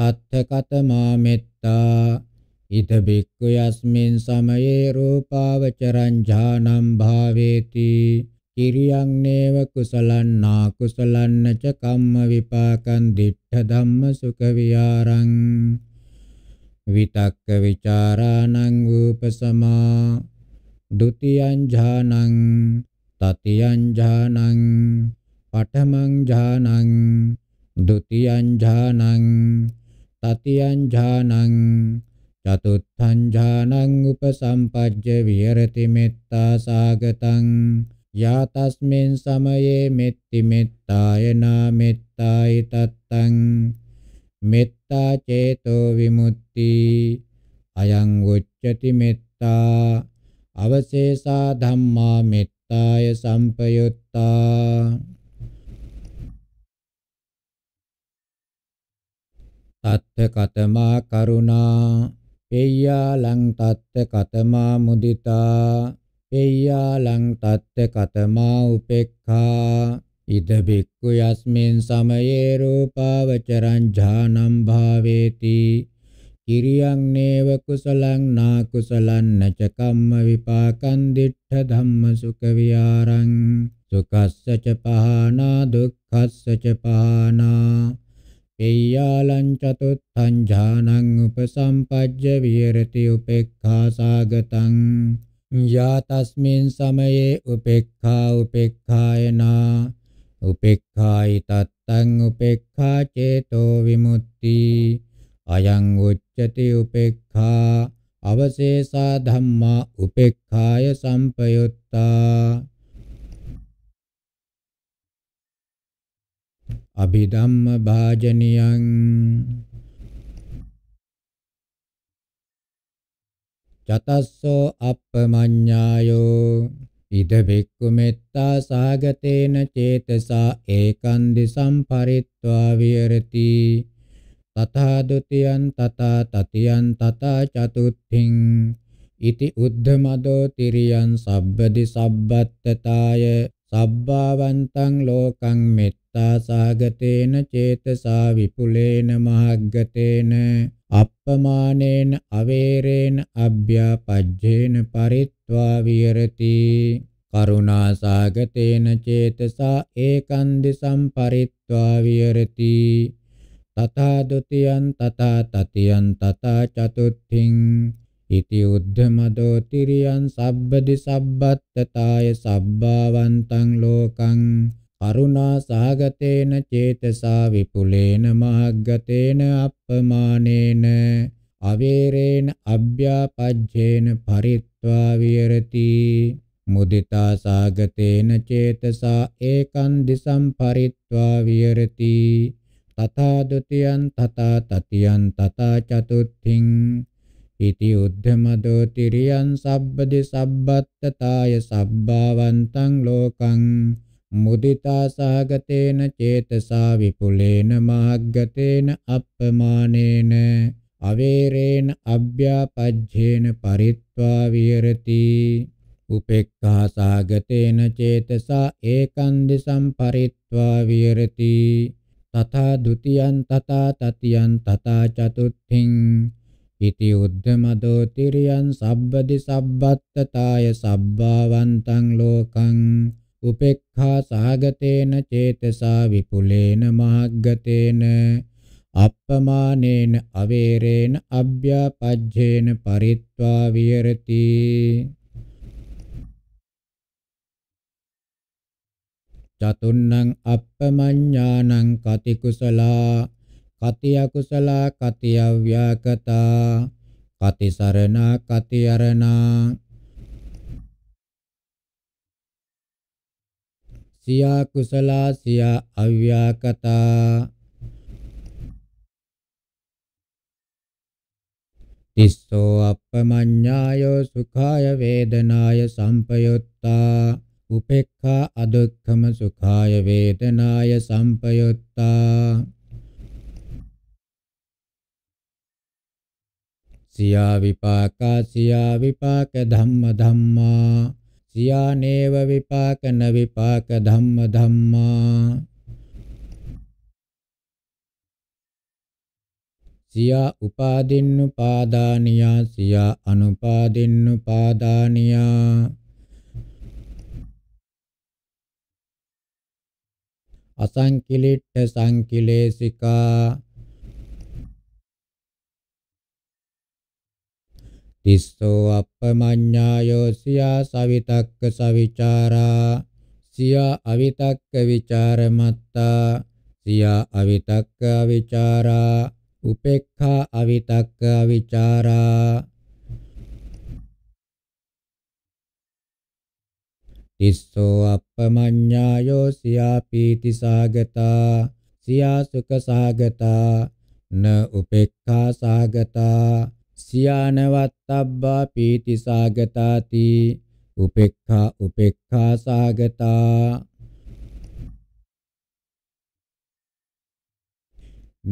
තත්ථ කතමා මෙත්තා ඉද බික්ඛු යස්මින් සමයේ රූපාවචරං ඥානම් භාවේති කිරියං නේව කුසලං නා කුසලං ච කම්ම විපාකං දිඨ ධම්ම සුඛ විහරං විතක්ක විචාරාණං උපසමා ဒ ුතියං ඥානං තතියං ඥානං පඨමං ඥානං ဒ ුතියං ඥානං තතියං ඥානං චතුත්ථං ඥානං උපසම්පජ්ජ විහෙරති මෙත්තා සාගතං යාතස්මින් සමයේ මෙත්ති මෙත්තාය නාමෙත්තායි තත්තං මෙත්තා චේතෝ විමුක්ති අයං උච්චති මෙත්තා අවශේෂා ධම්මා මෙත්තාය සම්පයුත්තා තත්ත කතමා කරුණා පෙය්‍යාලං තත්ත කතමා මුදිතා පෙය්‍යාලං තත්ත කතමා උපේක්ඛා ඉද බික්ඛු යස්මින් සමයේ රූපාවචරං ඥානම් භාවේති කිරියං නේව කුසලං නා කුසලං නච කම්ම විපාකං දිඨ ධම්ම සුඛ විහරං සුඛස්ස ච පහනා දුක්ඛස්ස ච පහනා පෙය්‍යාලං චතුත්ථං ඥානං උපසම්පජ්ජ විහෙරති උපේක්ඛාසගතං යා තස්මින් සමයේ උපේක්ඛා උපේක්ඛායනා උපේක්ඛායි තත්තං උපේක්ඛා චේතෝ විමුක්ති අයං උච්චති උපේක්ඛා අවශේෂා ධම්මා උපේක්ඛාය සම්පයුත්තා අභිධම්ම භාජනියං චතස්සෝ අප්පමඤ්ඤායෝ ඉද බික්කු මෙත්තා සාගතේන චේතසා ඒකන්දි සම්පරිත්වා විහෙරති තථා ဒ ුතියං තථා තතියං තථා චතුත්ථින් ඉති උද්ධමදෝ තිරියං සබ්බදි සබ්බත්තතාය සබ්බාවන්තං ලෝකං මෙත් තාසාගතේන චේතසා විපුලේන මහග්ගතේන අප්පමානේන අවේරේන අභ්‍යාපජ්ජේන පරිත්වා විහෙරති කරුණාසාගතේන චේතසා ඒකන්දි සම්පරිත්වා විහෙරති තථා ဒ ුතියං තථා තතියං තථා චතුත්ථිං ඉති උද්ධමදෝ තිරියං සබ්බදි සබ්බත්තතාය සබ්බාවන්තං ලෝකං කරුණා සහගතේන චේතසා විපුලේන මහග්ගතේන අප්පමානේන අවේරේන අභ්‍යාපජ්ජේන පරිත්වා විහෙරති මුදිතා සාගතේන චේතසා ඒකං දිසම් පරිත්වා විහෙරති තථා ဒ ුතියං තථා තතියං තථා චතුත්ථින් ඉති උද්ධමදෝ තිරියං සබ්බදි සබ්බත්තතාය සබ්බාවන්තං ලෝකං මුදිතා සාගතේන චේතසා විපුලේන මාග්ගතේන අප්පමානේන අවේරේන අභ්‍යාපජ්ජේන පරිත්වා විහෙරති උපේක්ඛා සාගතේන චේතසා ඒකන්දි සම්පරිත්වා විහෙරති තථා ဒ ුතියන් තථා තතියන් තථා චතුත්ථින් ඉති උද්ධමදෝ තිරියන් සබ්බදි සබ්බත්තතාය සබ්බාවන්තං ලෝකං උපේක්ඛා සාගතේන චේතසා විපුලේන මහග්ගතේන අප්පමානේන අවේරේන අභ්‍යාපජ්ජේන පරිත්වා විහෙරති චතුන්නං අප්පමඤ්ඤානං කති කුසලා කති අකුසලා කති අව්‍යාකතා කති සරණා කති අරණා සියා කුසලා සියා අව්‍යාකතා තිස්සෝ අපමඤ්ඤායෝ සුඛාය වේදනාය සම්පයුත්තා උපේක්ඛා අදුක්ඛම සුඛාය වේදනාය සම්පයුත්තා සියා විපාකා සියා විපාක ධම්ම ධම්මා සියානේව විපාකන විපාක ධම්ම ධම්මා සියා උපාදින්නු පාදානියා සියා අනුපාදින්නු පාදානියා අසංකිලිට්ඨ සංකිලේසිකා තිස්සෝ අපමඤ්ඤායෝ සියා සවිතක්ක සවිචාරා සියා අවිතක්ක විචාරමත්තා සියා අවිතක්ක අවිචාරා උපේක්ඛා අවිතක්ක අවිචාරා තිස්සෝ අපමඤ්ඤායෝ සියා පීති සාගතා සියා සුඛ සාගතා න උපේක්ඛා සාගතා සියානවත්තබ්බා පීති සාගතාති උපේක්ඛා උපේක්ඛා සාගතා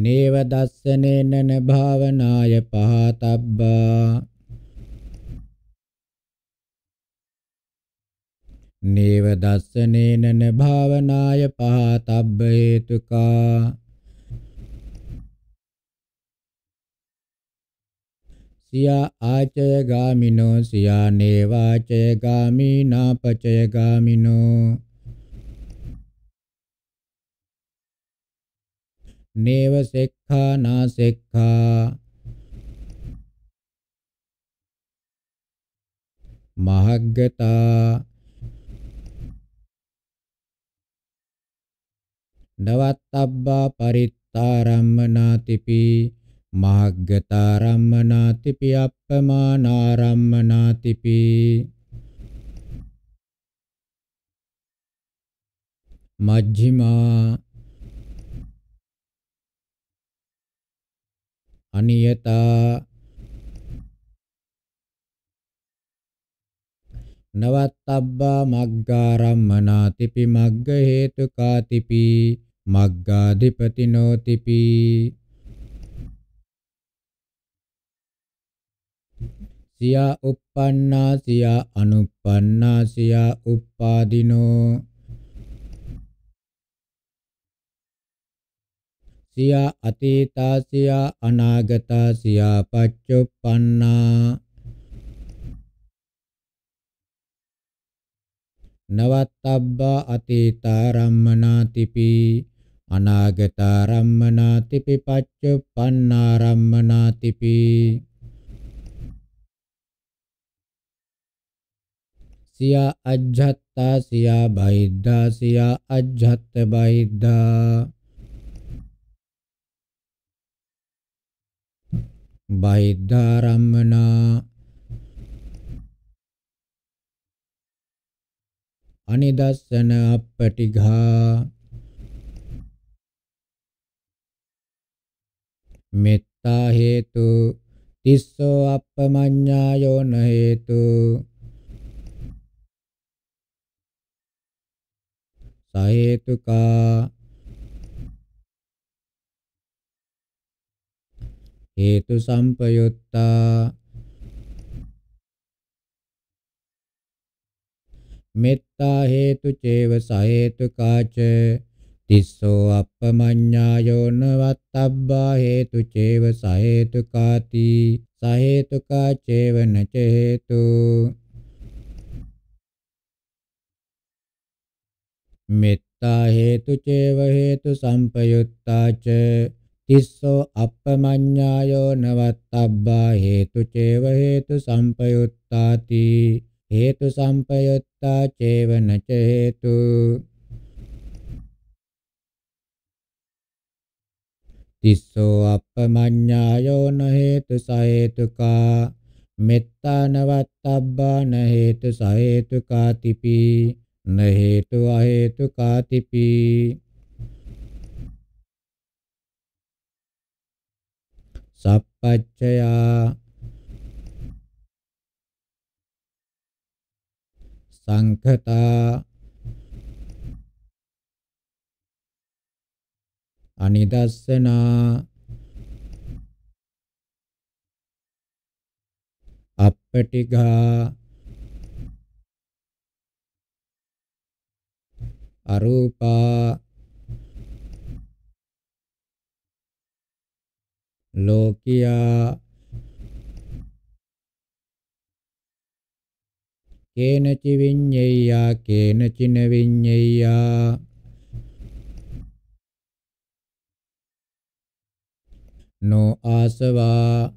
නේව දස්සනේනන භාවනාය පහතබ්බා නේව දස්සනේනන භාවනාය පහතබ්බ හේතුකා සියා ආචය ගාමිනෝ සියා නේවාචය ගාමිනා පචය ගාමිනෝ නේව සෙක්ඛා නා සෙක්ඛා මහග්ගතා නවත්තබ්බා පරිත්තාරම්මනාතිපි මාග්ගතාරම්මනාතිපි අප්පමානාරම්මනාතිපි මජ්ක්‍ධිමා අනියතා නවත්තබ්බා මග්ගාරම්මනාතිපි මග්ග හේතුකාතිපි මග්ගාධිපතිනෝතිපි සියා uppannā සියා anuppannā සියා uppādinō සියා අතීතා සියා අනාගතා සියා පච්චුප්පන්නා නවත්තබ්බා අතීතා රම්මනාතිපි අනාගතා රම්මනාතිපි පච්චුප්පන්නා රම්මනාතිපි සියා අජ්ජත්තා සියා බහිද්ධා සියා අජ්ජත්ත බහිද්ධා බහිද්ධාරම්මනා අනිදස්සන අපටිඝා මෙත්තා හේතු තිස්සෝ අප්පමඤ්ඤායෝන හේතු සහේතුකා හේතු සම්පයුත්තා මෙත්තා හේතු චේව සහේතුකාච තිස්සෝ අප්පමඤ්ඤායෝන වත්තබ්බා හේතු චේව සහේතුකාති සහේතුකා චේව නච හේතු මෙත්තා හේතු චේව හේතු සම්පයුත්තාච තිස්සෝ අප්පමඤ්ඤායෝ නවත්තබ්බා හේතු චේව හේතු සම්පයුත්තාති හේතු සම්පයුත්තා චේවන ච හේතු තිස්සෝ අප්පමඤ්ඤායෝ න හේතු සහේතුකා මෙත්තා නවත්තබ්බා න හේතු සහේතුකා තිපී न हेतु अहेतु कातिपि සප්පච්චයා සංඛතා අනිදස්සනා අපටිඝා අරූපා ලෝකියා කේනචි විඤ්ඤෙය්‍යා කේනචින විඤ්ඤෙය්‍යා නෝ ආසවා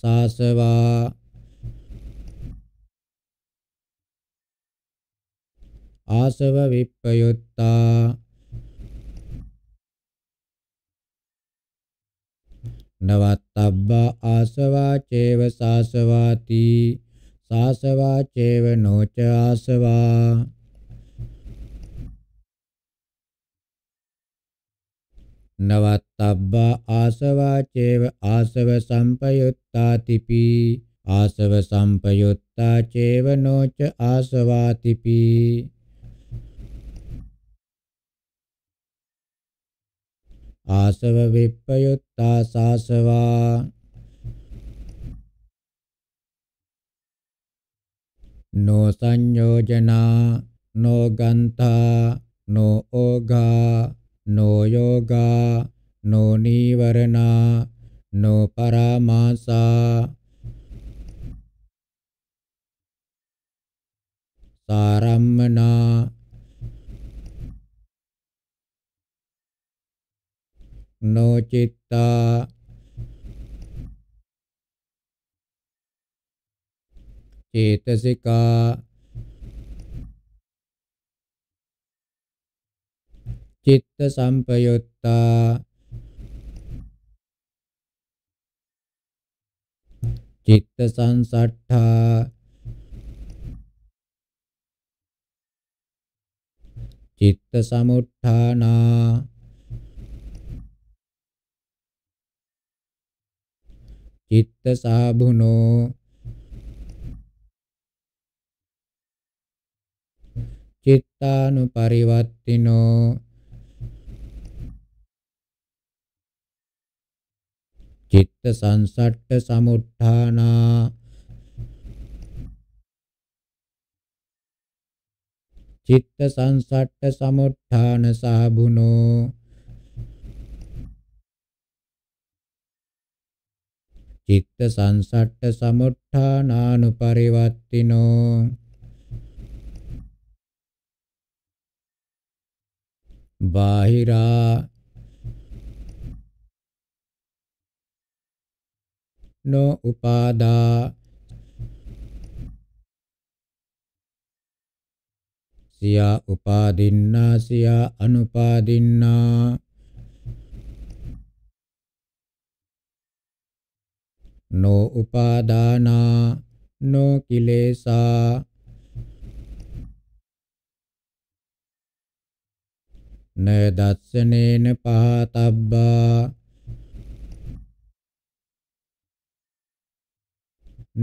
සාසවා ආසව විප්පයුත්තා නවත්තබ්බා ආසවා චේව සාසවාති සාසවා චේව නොච ආසවා නවත්තබ්බා ආසවා චේව ආසව සම්පයුත්තාතිපි ආසව සම්පයුත්තා චේව නොච ආසවාතිපි ආසව විප්පයුත්තා සාසවා නෝ සංයෝජනා නෝ ගන්තා නෝ ඕගා නෝ යෝගා නෝ නීවරණා නෝ පරාමාසා සාරම්මනා නොචිත්තා චේතසිකා චිත්ත සම්පයුත්තා චිත්ත සංසට්ඨා චිත්ත සමුට්ඨානා චිත්ත සාබුනෝ චිත්තානු පරිවත්තිනෝ චිත්ත සංසට්ට සමුට්ඨානා චිත්ත සංසට්ට සමුට්ඨාන සාබුනෝ චිත්ත සංසට්ඨ සමුට්ඨානානුපරිවත්තිනෝ බාහිරා නෝ උපාදා සියා උපාදින්නා සියා අනුපාදින්නා no upadana no kilesa න දස්සනේන පහතබ්බා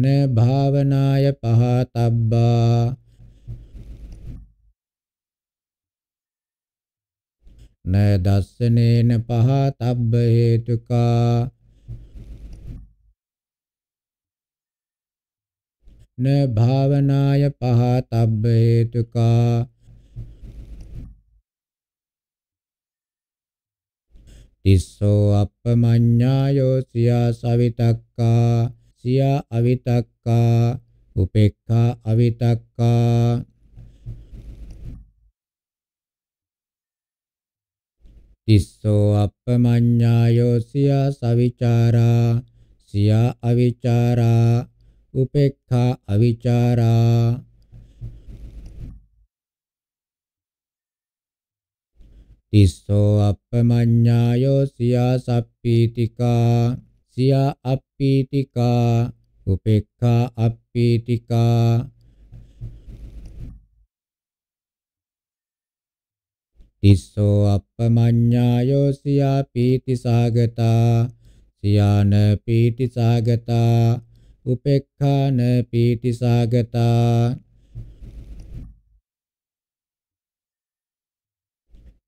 න භාවනාය පහතබ්බා න දස්සනේන පහතබ්බ හේතුකා න භාවනාය පහතබ්බ හේතුකා තිස්සෝ අප්පමඤ්ඤායෝ සියා සවිතක්කා සියා අවිතක්කා උපේක්ඛා අවිතක්කා තිස්සෝ අප්පමඤ්ඤායෝ සියා සවිචාරා සියා අවිචාරා උපේක්ඛා අවිචාරා තිස්සෝ අප්පමඤ්ඤායෝ සියා සප්පීතිකා සියා අප්පීතිකා උපේක්ඛා අප්පීතිකා තිස්සෝ අප්පමඤ්ඤායෝ සියා පීති සාගතා සියාන පීති සාගතා උපේක්ඛාන පීති සාගතා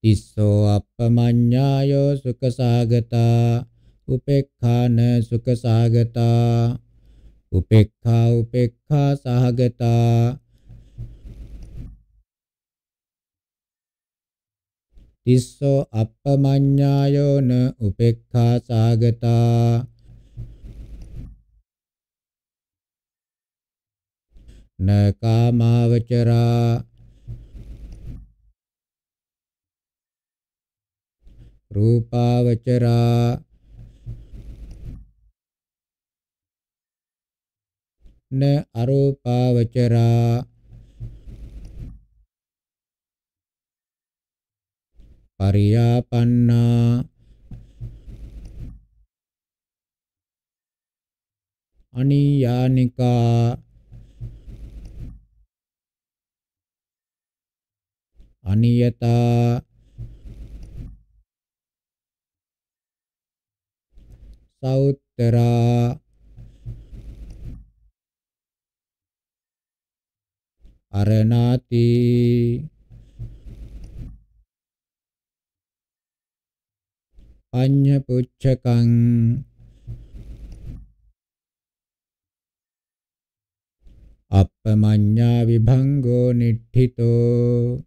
තිස්සෝ අප්පමඤ්ඤායෝ සුඛ සාගතා උපේක්ඛාන සුඛ සාගතා උපේක්ඛා උපේක්ඛා සාගතා තිස්සෝ අප්පමඤ්ඤායෝන උපේක්ඛා සාගතා न कामावचरा रूपावचरा न अरूपावचरा पर्यापन्ना अनियानिका අනියතා සෞත්තරා අරණාති අඤ්ඤ පුච්ඡකං අප්පමඤ්ඤා විභංගෝ නිට්ඨිතෝ